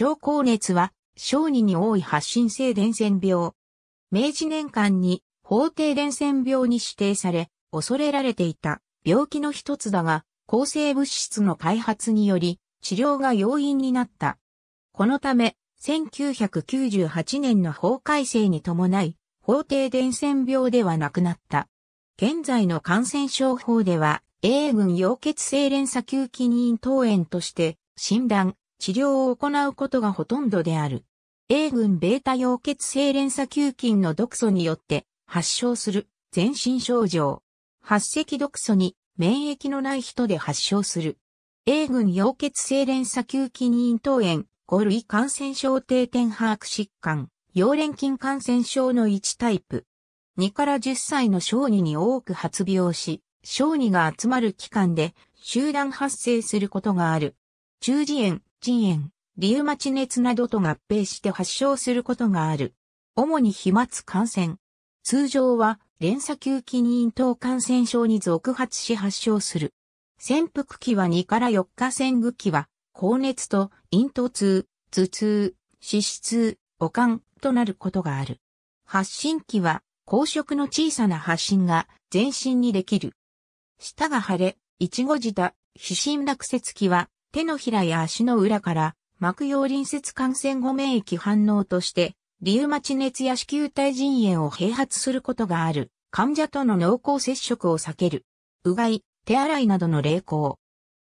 症候熱は、小児に多い発疹性伝染病。明治年間に法定伝染病に指定され、恐れられていた病気の一つだが、抗生物質の開発により治療が要因になった。このため、1998年の法改正に伴い、法定伝染病ではなくなった。現在の感染症法では、A 群溶血性連鎖球菌咽頭炎として診断、治療を行うことがほとんどである。A 群ベータ溶血性連鎖球菌の毒素によって発症する全身症状。発赤毒素に免疫のない人で発症する。A 群溶血性連鎖球菌咽頭炎、5類感染症定点把握疾患、溶連菌感染症の1タイプ。2から10歳の小児に多く発病し、小児が集まる期間で集団発生することがある。中耳炎、腎炎、リウマチ熱などと合併して発症することがある。主に飛沫感染。通常は連鎖球菌咽頭感染症に続発し発症する。潜伏期は2から4日潜伏期は、高熱と咽頭痛、頭痛、脂質、悪寒となることがある。発疹期は、高色の小さな発疹が全身にできる。舌が腫れ、いちご舌、皮疹落雪期は、手のひらや足の裏から膜用隣接感染後免疫反応として、リウマチ熱や子宮体腎炎を併発することがある患者との濃厚接触を避ける。うがい、手洗いなどの励行。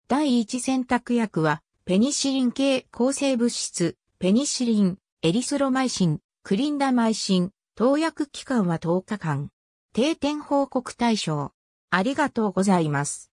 第一選択薬は、ペニシリン系抗生物質、ペニシリン、エリスロマイシン、クリンダマイシン、投薬期間は10日間。定点報告対象。ありがとうございます。